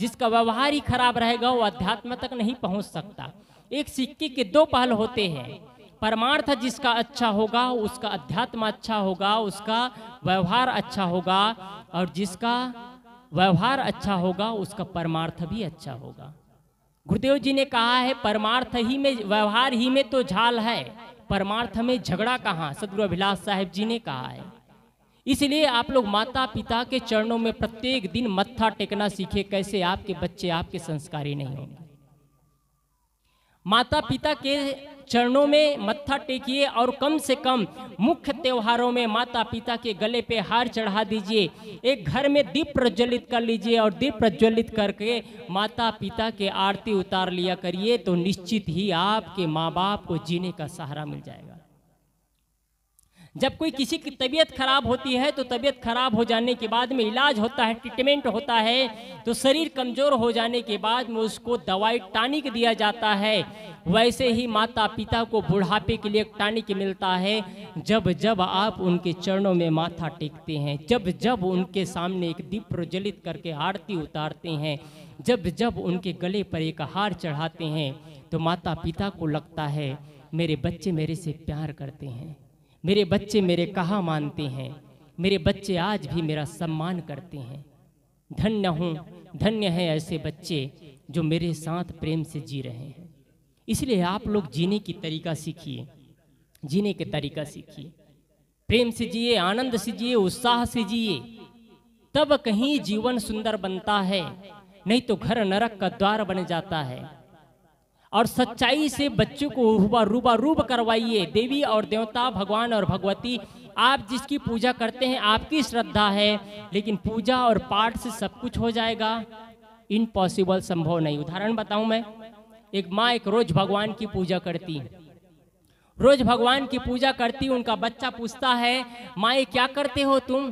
A: जिसका व्यवहार ही खराब रहेगा वो अध्यात्म तक नहीं पहुंच सकता एक सिक्के के दो पहल होते हैं परमार्थ जिसका अच्छा होगा उसका अध्यात्म अच्छा होगा उसका व्यवहार अच्छा होगा और जिसका व्यवहार अच्छा होगा उसका परमार्थ भी अच्छा होगा गुरुदेव जी ने कहा है परमार्थ ही में व्यवहार ही में तो झाल है परमार्थ में झगड़ा कहाँ सदगुरु अभिलाष साहेब जी ने कहा है इसलिए आप लोग माता पिता के चरणों में प्रत्येक दिन मत्था टेकना सीखे कैसे आपके बच्चे आपके संस्कारी नहीं होंगे माता पिता के चरणों में मत्था टेकिए और कम से कम मुख्य त्योहारों में माता पिता के गले पे हार चढ़ा दीजिए एक घर में दीप प्रज्वलित कर लीजिए और दीप प्रज्वलित करके माता पिता के आरती उतार लिया करिए तो निश्चित ही आपके माँ बाप को जीने का सहारा मिल जाएगा जब कोई किसी की तबीयत खराब होती है तो तबीयत खराब हो जाने के बाद में इलाज होता है ट्रीटमेंट होता है तो शरीर कमजोर हो जाने के बाद में उसको दवाई टानिक दिया जाता है वैसे ही माता पिता को बुढ़ापे के लिए टानिक मिलता है जब जब आप उनके चरणों में माथा टेकते हैं जब जब उनके सामने एक दीप प्रज्वलित करके आरती उतारते हैं जब जब उनके गले पर एक हार चढ़ाते हैं तो माता पिता को लगता है मेरे बच्चे मेरे से प्यार करते हैं मेरे बच्चे मेरे कहा मानते हैं मेरे बच्चे आज भी मेरा सम्मान करते हैं धन्य हूँ धन्य है ऐसे बच्चे जो मेरे साथ प्रेम से जी रहे हैं इसलिए आप लोग जीने की तरीका सीखिए जीने के तरीका सीखिए प्रेम से जिए आनंद से जिए उत्साह से जिए तब कहीं जीवन सुंदर बनता है नहीं तो घर नरक का द्वार बन जाता है और सच्चाई से बच्चों को रूबा रूब करवाइए देवी और देवता भगवान और भगवती आप जिसकी पूजा करते हैं आपकी श्रद्धा है लेकिन पूजा और पाठ से सब कुछ हो जाएगा इनपॉसिबल संभव नहीं उदाहरण बताऊं मैं एक माँ एक रोज भगवान की पूजा करती रोज भगवान की पूजा करती उनका बच्चा पूछता है माए क्या करते हो तुम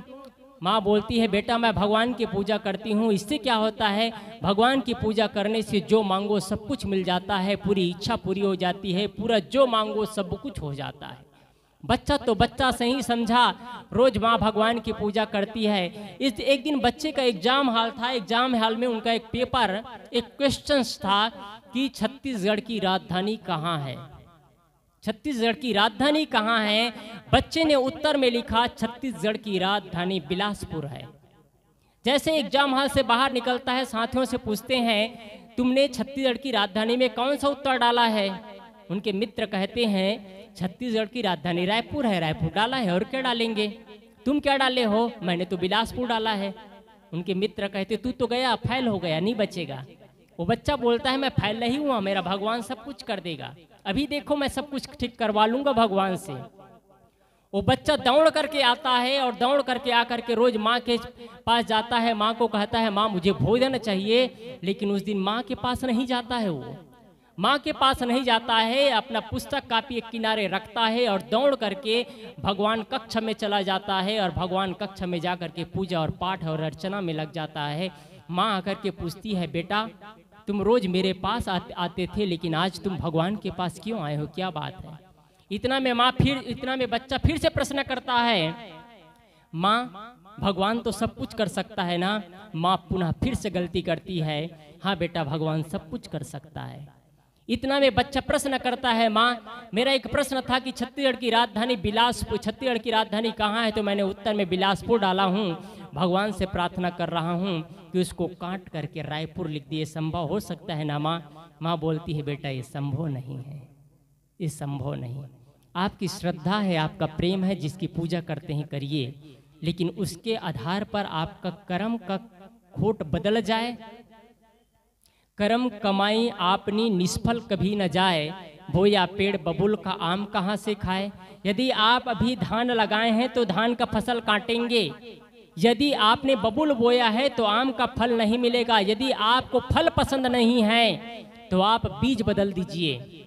A: माँ बोलती है बेटा मैं भगवान की पूजा करती हूँ इससे क्या होता है भगवान की पूजा करने से जो मांगो सब कुछ मिल जाता है पूरी इच्छा पूरी हो जाती है पूरा जो मांगो सब कुछ हो जाता है बच्चा तो बच्चा सही समझा रोज माँ भगवान की पूजा करती है इस एक दिन बच्चे का एग्जाम हाल था एग्जाम हाल में उनका एक पेपर एक क्वेश्चन था कि छत्तीसगढ़ की राजधानी कहाँ है छत्तीसगढ़ की राजधानी कहाँ है बच्चे ने उत्तर में लिखा छत्तीसगढ़ की राजधानी बिलासपुर है जैसे एग्जाम हॉल से बाहर निकलता है साथियों से पूछते हैं तुमने छत्तीसगढ़ की राजधानी में कौन सा उत्तर डाला है उनके मित्र कहते हैं छत्तीसगढ़ की राजधानी रायपुर है रायपुर डाला है और क्या डालेंगे तुम क्या डाले हो मैंने तो बिलासपुर डाला है उनके मित्र कहते तू तो गया फैल हो गया नहीं बचेगा वो बच्चा बोलता है मैं फैल नहीं हुआ मेरा भगवान सब कुछ कर देगा अभी देखो मैं सब कुछ ठीक करवा लूंगा भगवान से वो बच्चा दौड़ करके आता है और दौड़ करके आकर के रोज माँ के पास जाता है माँ को कहता है माँ मुझे भोजन चाहिए लेकिन उस दिन माँ के पास नहीं जाता है वो माँ के पास नहीं जाता है अपना पुस्तक कापी एक किनारे रखता है और दौड़ करके भगवान कक्ष में चला जाता है और भगवान कक्ष में जा करके पूजा और पाठ और अर्चना में लग जाता है माँ आकर के पूछती है बेटा तुम रोज मेरे पास आते थे लेकिन आज तुम भगवान के पास क्यों आए हो क्या बात है इतना में माँ फिर इतना में बच्चा फिर से प्रश्न करता है माँ भगवान तो सब कुछ कर सकता है ना माँ पुनः फिर से गलती करती है हाँ बेटा भगवान सब कुछ कर सकता है इतना में बच्चा प्रश्न करता है माँ मेरा एक प्रश्न था कि छत्तीसगढ़ की राजधानी बिलासपुर छत्तीसगढ़ की राजधानी कहाँ है तो मैंने उत्तर में बिलासपुर डाला हूँ भगवान से प्रार्थना कर रहा हूँ कि उसको काट करके रायपुर लिख दिए संभव हो सकता है ना माँ माँ बोलती है बेटा ये संभव नहीं है ये संभव नहीं आपकी श्रद्धा है आपका प्रेम है जिसकी पूजा करते हैं करिए लेकिन उसके आधार पर आपका कर्म का खोट बदल जाए कर्म कमाई आपनी निष्फल कभी न जाए या पेड़ बबुल का आम कहाँ से खाए यदि आप अभी धान लगाए हैं तो धान का फसल काटेंगे यदि आपने बबुल बोया है तो आम का फल नहीं मिलेगा यदि आपको फल पसंद नहीं है तो आप बीज बदल दीजिए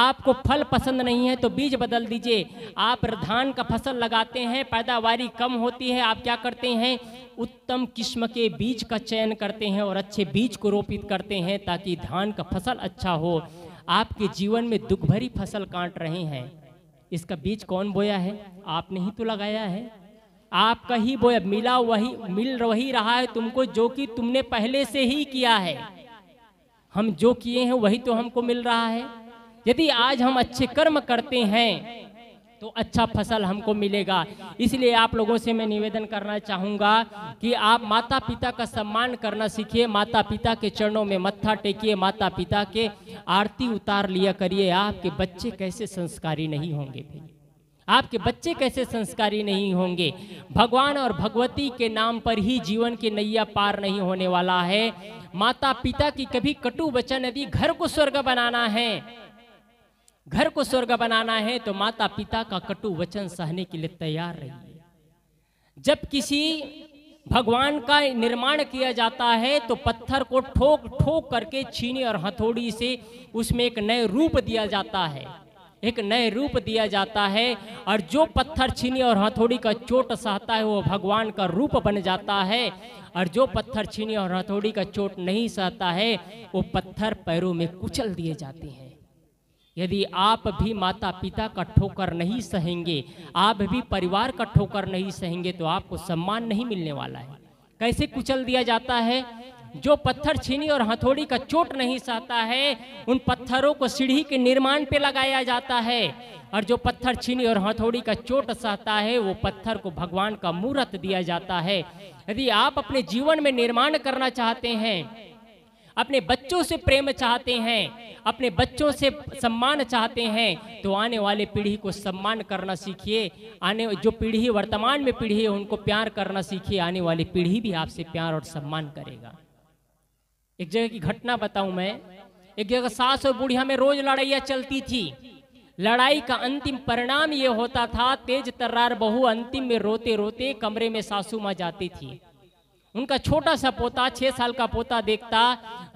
A: आपको फल पसंद नहीं है तो बीज बदल दीजिए आप धान का फसल लगाते हैं पैदावारी कम होती है आप क्या करते हैं उत्तम किस्म के बीज का चयन करते हैं और अच्छे बीज को रोपित करते हैं ताकि धान का फसल अच्छा हो आपके जीवन में दुख भरी फसल काट रहे हैं इसका बीज कौन बोया है आपने ही तो लगाया है आपका ही वो मिला वही मिल वही रहा है तुमको जो कि तुमने पहले से ही किया है हम जो किए हैं वही तो हमको मिल रहा है यदि आज हम अच्छे कर्म करते हैं तो अच्छा फसल हमको मिलेगा इसलिए आप लोगों से मैं निवेदन करना चाहूँगा कि आप माता पिता का सम्मान करना सीखिए माता पिता के चरणों में मत्था टेकिए माता पिता के आरती उतार लिया करिए आपके बच्चे कैसे संस्कारी नहीं होंगे भैया आपके बच्चे कैसे संस्कारी नहीं होंगे भगवान और भगवती के नाम पर ही जीवन की नैया पार नहीं होने वाला है माता पिता की कभी कटु वचन यदि घर को स्वर्ग बनाना है घर को स्वर्ग बनाना है तो माता पिता का कटु वचन सहने के लिए तैयार रहिए जब किसी भगवान का निर्माण किया जाता है तो पत्थर को ठोक ठोक करके छीनी और हथौड़ी से उसमें एक नए रूप दिया जाता है एक नए रूप दिया जाता है और जो पत्थर छीनी और हथौड़ी का चोट सहता है वो भगवान का रूप बन जाता है और जो पत्थर छीनी और हथौड़ी का चोट नहीं सहता है वो पत्थर पैरों में कुचल दिए जाते हैं यदि आप भी माता पिता का ठोकर नहीं सहेंगे आप भी परिवार का ठोकर नहीं सहेंगे तो आपको सम्मान नहीं मिलने वाला है कैसे कुचल दिया जाता है जो पत्थर छीनी और हथौड़ी का चोट नहीं सहता है उन पत्थरों को सीढ़ी के निर्माण पे लगाया जाता है और जो पत्थर छीनी और हथौड़ी का चोट सहता है वो पत्थर को भगवान का मूर्त दिया जाता है यदि आप अपने जीवन में निर्माण करना चाहते हैं अपने बच्चों से प्रेम चाहते हैं अपने बच्चों से सम्मान चाहते हैं तो आने वाले पीढ़ी को सम्मान करना सीखिए आने जो पीढ़ी वर्तमान में पीढ़ी है उनको प्यार करना सीखिए आने वाली पीढ़ी भी आपसे प्यार और सम्मान करेगा एक जगह की घटना बताऊं मैं एक जगह सास और बुढ़िया में रोज लड़ाइया चलती थी लड़ाई का अंतिम परिणाम ये होता था तेज तर्रार बहू अंतिम में रोते रोते कमरे में सासू माँ जाती थी उनका छोटा सा पोता छह साल का पोता देखता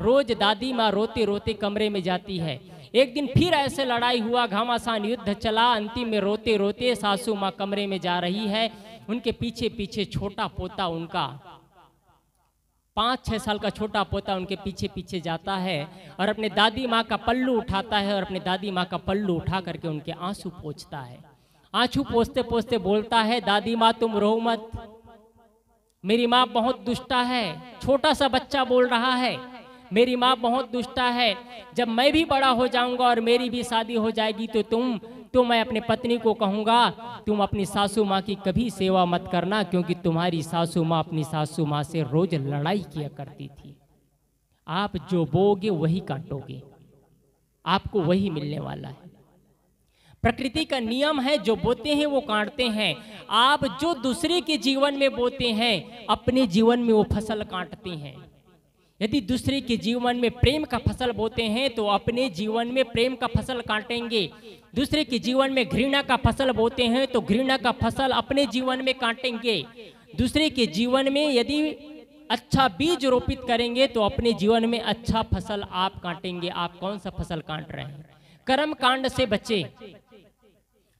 A: रोज दादी माँ रोते रोते कमरे में जाती है एक दिन फिर ऐसे लड़ाई हुआ घमासान युद्ध चला अंतिम में रोते रोते सासू माँ कमरे में जा रही है उनके पीछे पीछे छोटा पोता उनका पाँच छः साल का छोटा पोता उनके पीछे पीछे जाता है और अपने दादी माँ का पल्लू उठाता है और अपने दादी माँ का पल्लू उठा करके उनके आंसू पोछता है आंसू पोछते पोछते बोलता है दादी माँ तुम रो मत मेरी माँ बहुत दुष्टा है छोटा सा बच्चा बोल रहा है मेरी माँ बहुत दुष्टा है जब मैं भी बड़ा हो जाऊंगा और मेरी भी शादी हो जाएगी तो तुम तो मैं अपने पत्नी को कहूंगा तुम अपनी सासू माँ की कभी सेवा मत करना क्योंकि तुम्हारी सासू माँ अपनी सासू माँ से रोज लड़ाई किया करती थी आप जो बोगे वही काटोगे आपको वही मिलने वाला है प्रकृति का नियम है जो बोते हैं वो काटते हैं आप जो दूसरे के जीवन में बोते हैं अपने जीवन में वो फसल काटते हैं यदि दूसरे के जीवन में प्रेम का फसल बोते हैं तो अपने जीवन में प्रेम का फसल काटेंगे दूसरे के जीवन में घृणा का फसल बोते हैं तो घृणा का फसल अपने जीवन में काटेंगे दूसरे के जीवन में यदि अच्छा बीज रोपित करेंगे तो अपने जीवन में अच्छा फसल आप काटेंगे आप कौन सा फसल काट रहे हैं कर्म कांड से बचे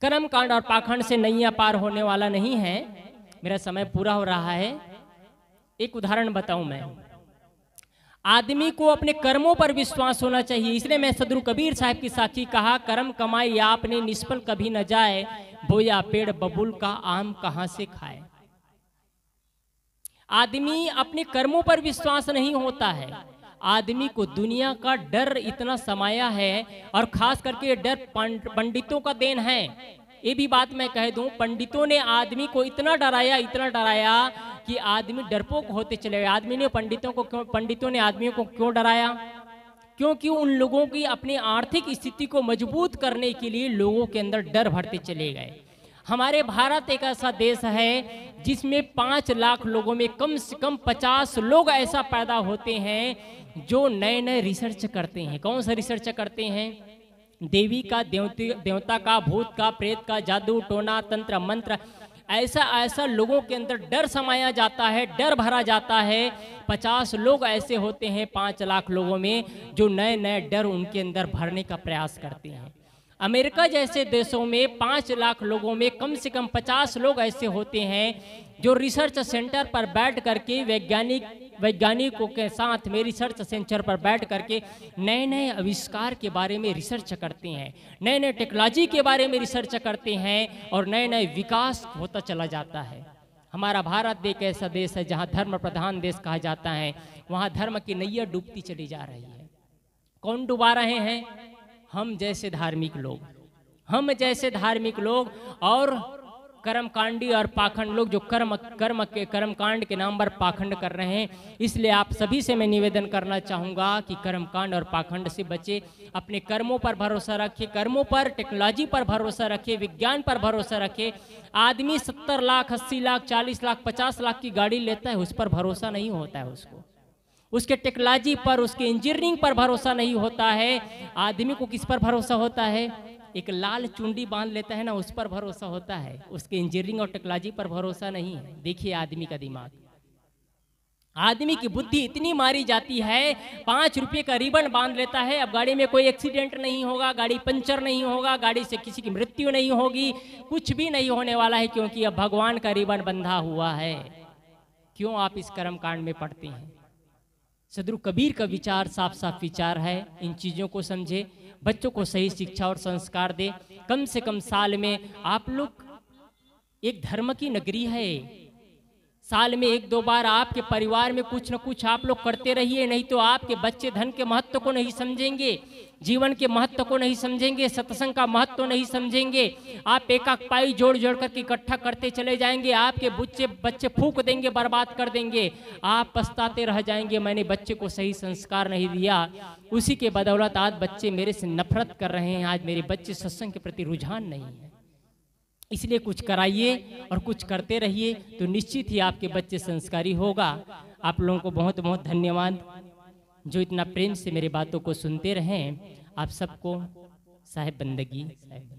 A: कर्म कांड और पाखंड से नैया पार होने वाला नहीं है मेरा समय पूरा हो रहा है एक उदाहरण बताऊं मैं आदमी को अपने कर्मों पर विश्वास होना चाहिए इसलिए मैं सदरु कबीर साहब की साखी कहा कर्म कमाई आपने निष्फल कभी न जाए बोया पेड़ बबुल का आम कहां से खाए आदमी अपने कर्मों पर विश्वास नहीं होता है आदमी को दुनिया का डर इतना समाया है और खास करके डर पंडितों का देन है ये भी बात मैं कह दूं पंडितों ने आदमी को इतना डराया इतना डराया कि आदमी डरपोक होते चले गए आदमी ने पंडितों को क्यों पंडितों ने आदमियों को क्यों डराया क्योंकि उन लोगों की अपनी आर्थिक स्थिति को मजबूत करने के लिए लोगों के अंदर डर भरते चले गए हमारे भारत एक ऐसा देश है जिसमें पाँच लाख लोगों में कम से कम पचास लोग ऐसा पैदा होते हैं जो नए नए रिसर्च करते हैं कौन सा रिसर्च करते हैं देवी का देवती देवता का भूत का प्रेत का जादू टोना तंत्र मंत्र ऐसा ऐसा लोगों के अंदर डर समाया जाता है डर भरा जाता है पचास लोग ऐसे होते हैं पाँच लाख लोगों में जो नए नए डर उनके अंदर भरने का प्रयास करते हैं अमेरिका जैसे देशों में पाँच लाख लोगों में कम से कम पचास लोग ऐसे होते हैं जो रिसर्च सेंटर पर बैठ करके वैज्ञानिक वैज्ञानिकों के साथ में रिसर्च सेंटर पर बैठ करके नए नए आविष्कार के बारे में रिसर्च करते हैं नए नए टेक्नोलॉजी के बारे में रिसर्च करते हैं और नए नए विकास होता चला जाता है हमारा भारत एक ऐसा देश है जहाँ धर्म प्रधान देश कहा जाता है वहाँ धर्म की नैया डूबती चली जा रही है कौन डुबा रहे हैं हम जैसे धार्मिक लोग हम जैसे धार्मिक लोग और कर्म कांडी और पाखंड लोग जो कर्म कर्म के कर्म कांड के नाम पर पाखंड कर रहे हैं इसलिए आप सभी से मैं निवेदन करना चाहूँगा कि कर्म कांड और पाखंड से बचे अपने कर्मों पर भरोसा रखें कर्मों पर टेक्नोलॉजी पर भरोसा रखें विज्ञान पर भरोसा रखें आदमी सत्तर लाख अस्सी लाख चालीस लाख पचास लाख की गाड़ी लेता है उस पर भरोसा नहीं होता है उसको उसके टेक्नोलॉजी पर उसके इंजीनियरिंग पर भरोसा नहीं होता है आदमी को किस पर भरोसा होता है एक लाल चुंडी बांध लेता है ना उस पर भरोसा होता है उसके इंजीनियरिंग और टेक्नोलॉजी पर भरोसा नहीं है देखिए आदमी का दिमाग आदमी की बुद्धि इतनी मारी जाती है पांच रुपये का रिबन बांध लेता है अब गाड़ी में कोई एक्सीडेंट नहीं होगा गाड़ी पंचर नहीं होगा गाड़ी से किसी की मृत्यु नहीं होगी कुछ भी नहीं होने वाला है क्योंकि अब भगवान का रिबन बंधा हुआ है क्यों आप इस कर्म कांड में पढ़ते हैं सदरु कबीर का विचार साफ साफ विचार है इन चीज़ों को समझे बच्चों को सही शिक्षा और संस्कार दे कम से कम साल में आप लोग एक धर्म की नगरी है साल में एक दो बार आपके परिवार में कुछ न कुछ आप लोग करते रहिए नहीं तो आपके बच्चे धन के महत्व को नहीं समझेंगे जीवन के महत्व को नहीं समझेंगे सत्संग का महत्व नहीं समझेंगे आप एकाक पाई जोड़ जोड़ करके इकट्ठा करते चले जाएंगे आपके बच्चे बच्चे फूक देंगे बर्बाद कर देंगे आप पछताते रह जाएंगे मैंने बच्चे को सही संस्कार नहीं दिया उसी के बदौलत आज बच्चे मेरे से नफरत कर रहे हैं आज मेरे बच्चे सत्संग के प्रति रुझान नहीं है इसलिए कुछ कराइए और कुछ करते रहिए तो निश्चित ही आपके बच्चे संस्कारी होगा आप लोगों को बहुत बहुत धन्यवाद जो इतना प्रेम से मेरी बातों को सुनते रहें आप सबको साहेब बंदगी साहेब